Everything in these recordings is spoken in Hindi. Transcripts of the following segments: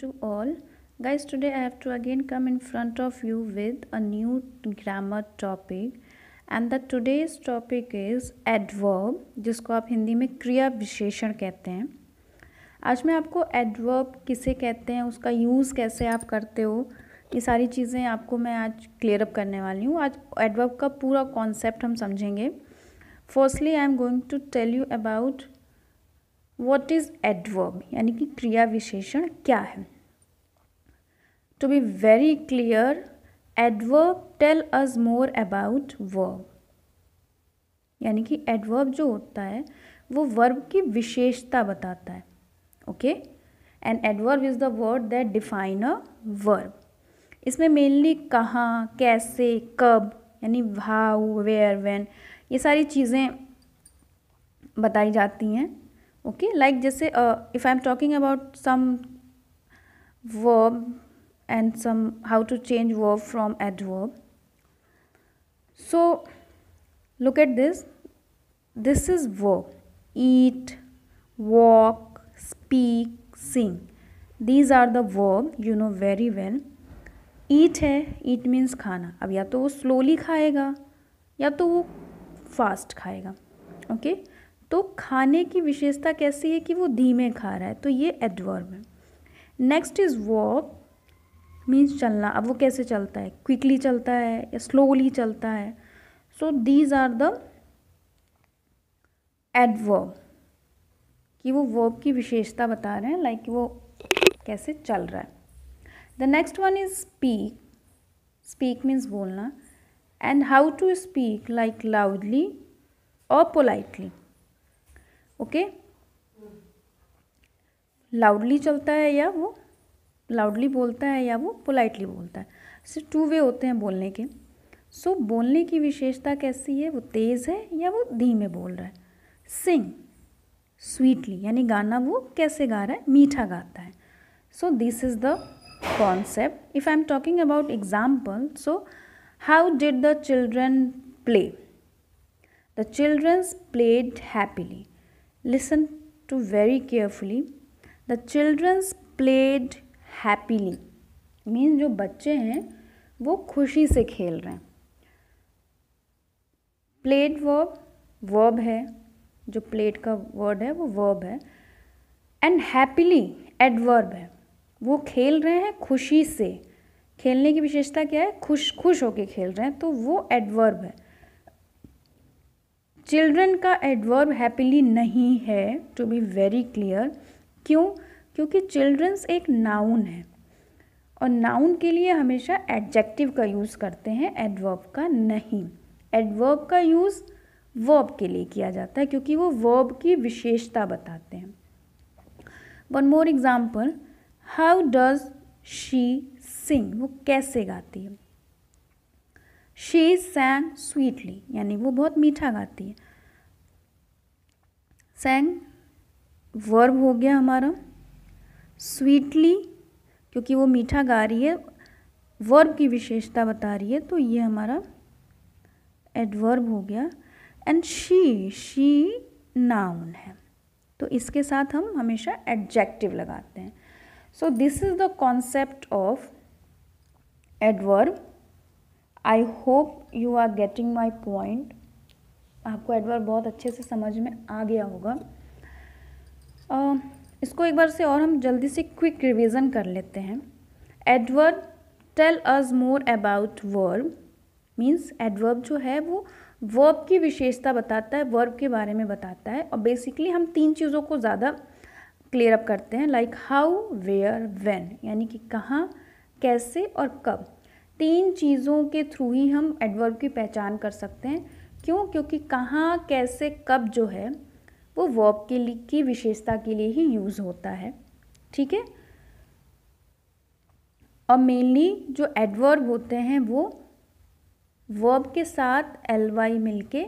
to all guys today i have to again come in front of you with a new grammar topic and the today's topic is adverb जिसको आप हिंदी में क्रिया विशेषण कहते हैं आज मैं आपको adverb किसे कहते हैं उसका यूज़ कैसे आप करते हो ये सारी चीज़ें आपको मैं आज क्लियर अप करने वाली हूँ आज adverb का पूरा कॉन्सेप्ट हम समझेंगे firstly I am going to tell you about what is adverb यानी कि क्रिया विशेषण क्या है to be very clear adverb tell us more about verb यानी कि एडवर्ब जो होता है वो वर्ब की विशेषता बताता है okay and adverb is the word that define a verb इसमें मेनली कहाँ कैसे कब यानी हाउ वेयर वेन ये सारी चीज़ें बताई जाती हैं ओके लाइक जैसे if I am talking about some verb and some how to change verb from adverb so look at this this is verb eat walk speak sing these are the verb you know very well eat है ईट मीन्स खाना अब या तो वो स्लोली खाएगा या तो वो फास्ट खाएगा ओके okay? तो खाने की विशेषता कैसी है कि वो धीमे खा रहा है तो ये एडवर्ब है नेक्स्ट इज़ वॉक मीन्स चलना अब वो कैसे चलता है क्विकली चलता है या स्लोली चलता है so these are the adverb कि वो वर्ब की विशेषता बता रहे हैं लाइक like वो कैसे चल रहा है the next one is speak speak means बोलना and how to speak like loudly और पोलाइटली ओके लाउडली चलता है या वो लाउडली बोलता है या वो पोलाइटली बोलता है सिर्फ टू वे होते हैं बोलने के सो so, बोलने की विशेषता कैसी है वो तेज़ है या वो धीमे बोल रहा है सिंग स्वीटली यानी गाना वो कैसे गा रहा है मीठा गाता है so this is the concept if I am talking about example so how did the children play the childrens played happily listen to very carefully the children's played happily mean जो बच्चे हैं वो खुशी से खेल रहे हैं प्लेड वर्ब वर्ब है जो प्लेट का वर्ड है वो वर्ब है एंड हैप्पीली एडवर्ब है वो खेल रहे हैं खुशी से खेलने की विशेषता क्या है खुश खुश होके खेल रहे हैं तो वो एडवर्ब है चिल्ड्रन का एडवर्ब हैप्पीली नहीं है टू बी वेरी क्लियर क्यों क्योंकि चिल्ड्रंस एक नाउन है और नाउन के लिए हमेशा एडजेक्टिव का यूज़ करते हैं एडवर्ब का नहीं एडवर्ब का यूज़ वर्ब के लिए किया जाता है क्योंकि वो वर्ब की विशेषता बताते हैं one more example how does she sing वो कैसे गाती है शी सैंग स्वीटली यानी वो बहुत मीठा गाती है सैंग वर्ब हो गया हमारा स्वीटली क्योंकि वो मीठा गा रही है वर्ब की विशेषता बता रही है तो ये हमारा एडवर्ब हो गया एंड शी शी नाउन है तो इसके साथ हम हमेशा एडजेक्टिव लगाते हैं so this is the concept of adverb I hope you are getting my point आपको एडवर्ब बहुत अच्छे से समझ में आ गया होगा uh, इसको एक बार से और हम जल्दी से क्विक रिविज़न कर लेते हैं adverb tell us more about verb means adverb जो है वो वर्ब की विशेषता बताता है वर्ब के बारे में बताता है और बेसिकली हम तीन चीज़ों को ज़्यादा क्लियर अप करते हैं लाइक हाउ वेयर वेन यानी कि कहाँ कैसे और कब तीन चीज़ों के थ्रू ही हम एडवर्ब की पहचान कर सकते हैं क्यों क्योंकि कहाँ कैसे कब जो है वो वर्ब के लिए की विशेषता के लिए ही यूज़ होता है ठीक है और मेनली जो एडवर्ब होते हैं वो वर्ब के साथ एल वाई मिल के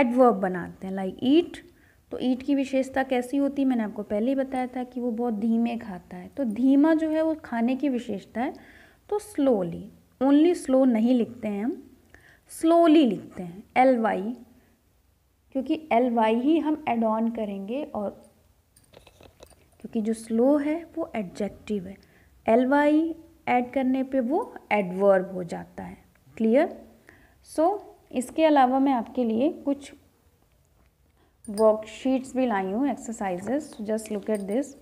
एडवर्ब बनाते हैं लाइक ईट तो ईट की विशेषता कैसी होती है मैंने आपको पहले ही बताया था कि वो बहुत धीमे खाता है तो धीमा जो है वो खाने की विशेषता है तो स्लोली ओनली स्लो नहीं लिखते हैं हम स्लोली लिखते हैं एल वाई क्योंकि एल वाई ही हम एड ऑन करेंगे और क्योंकि जो स्लो है वो एडजेक्टिव है एल वाई एड करने पे वो एडवर्ब हो जाता है क्लियर सो so, इसके अलावा मैं आपके लिए कुछ वर्कशीट्स भी लाई हूँ exercises just look at this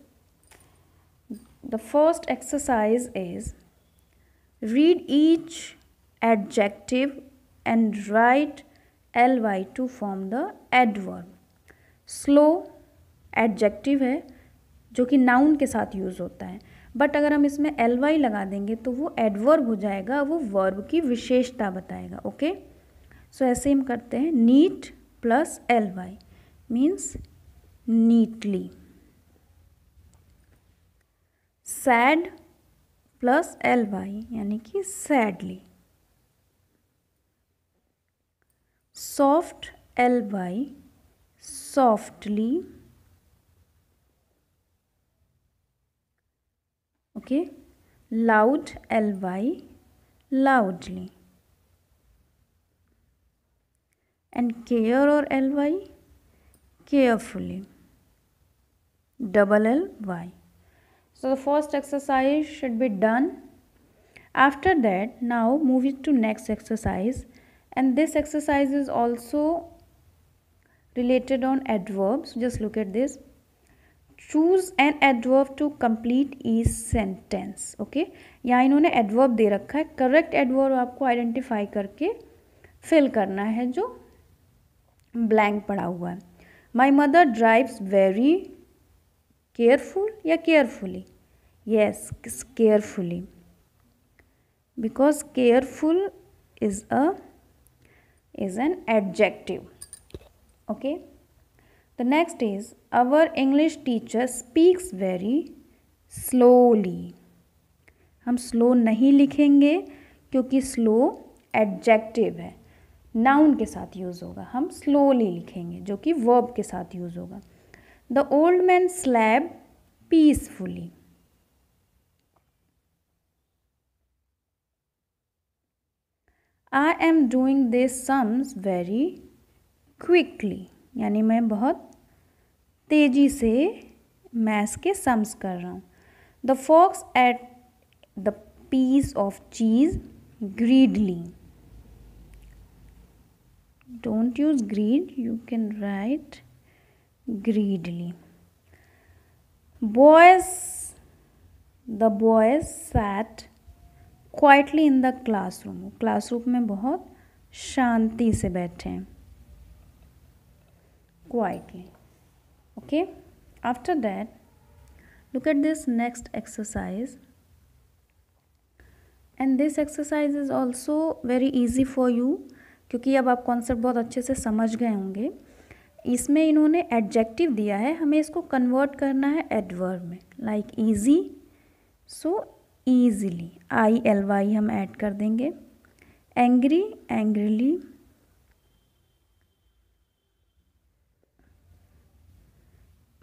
the first exercise is read each adjective and write ly to form the adverb slow adjective है जो कि noun के साथ यूज़ होता है बट अगर हम इसमें एल वाई लगा देंगे तो वो एडवर्ब हो जाएगा वो वर्ब की विशेषता बताएगा ओके सो so, ऐसे हम करते हैं neat plus L Y means neatly sad plus L Y यानी कि sadly soft L Y softly okay loud L Y loudly and care और L Y carefully double L Y so the first exercise should be done after that now move it to next exercise and this exercise is also related on adverbs just look at this choose an adverb to complete each sentence okay यहाँ inhone adverb de rakha hai correct adverb aapko identify karke fill karna hai jo blank pada hua hai my mother drives very careful या carefully yes carefully because careful is a is an adjective okay the next is our English teacher speaks very slowly हम स्लो नहीं लिखेंगे क्योंकि स्लो एडजेक्टिव है नाउन के साथ यूज़ होगा हम स्लोली लिखेंगे जो कि वर्ब के साथ यूज़ होगा The old man slept peacefully. I am doing this sums very quickly यानी मैं बहुत तेज़ी से मैथ्स के सम्स कर रहा हूँ the fox ate the piece of cheese greedily don't use greed you can write greedily. Boys, the boys sat quietly in the classroom. Classroom mein bahut shanti se baithe hain quietly. Okay. After that, look at this next exercise. And this exercise is also very easy for you क्योंकि अब आप कॉन्सेप्ट बहुत अच्छे से समझ गए होंगे इसमें इन्होंने एडजेक्टिव दिया है हमें इसको कन्वर्ट करना है एडवर्ब में like easy so easily I L Y हम ऐड कर देंगे एंग्री एंग्रीली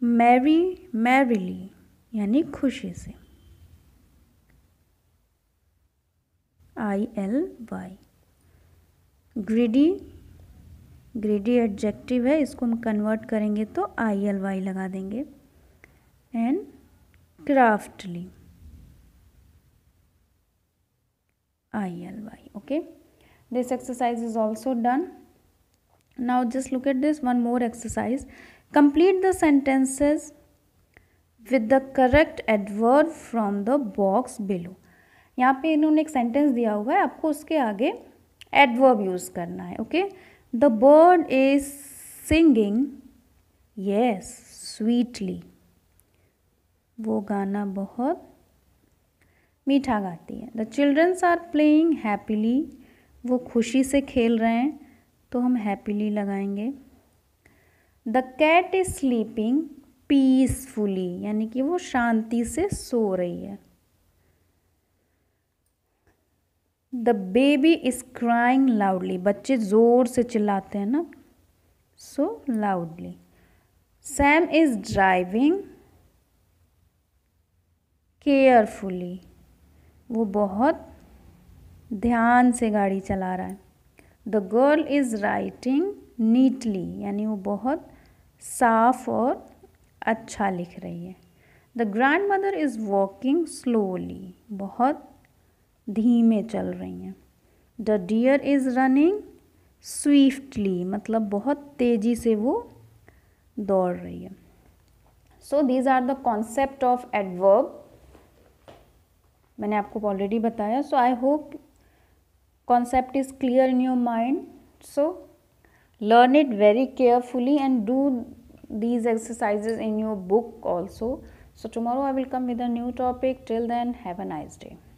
मैरी मैरिली यानी खुशी से I L Y greedy greedy adjective है इसको हम कन्वर्ट करेंगे तो आई एल वाई लगा देंगे and craftly I L Y okay this exercise is also done now just look at this one more exercise complete the sentences with the correct adverb from the box below यहाँ पे इन्होंने एक सेंटेंस दिया हुआ है आपको उसके आगे एडवर्ब यूज़ करना है okay okay? The bird is singing yes, sweetly वो गाना बहुत मीठा गाती है the childrens are playing happily वो खुशी से खेल रहे हैं तो हम हैप्पीली लगाएंगे the cat is sleeping peacefully यानी कि वो शांति से सो रही है the baby is crying loudly बच्चे ज़ोर से चिल्लाते हैं ना so loudly Sam is driving carefully वो बहुत ध्यान से गाड़ी चला रहा है the girl is writing neatly यानी वो बहुत साफ और अच्छा लिख रही है the grandmother is walking slowly बहुत धीमे चल रही हैं the deer is running swiftly मतलब बहुत तेज़ी से वो दौड़ रही है so these are the concept of adverb मैंने आपको ऑलरेडी बताया so I hope concept is clear in your mind so learn it very carefully and do these exercises in your book also so tomorrow I will come with a new topic till then have a nice day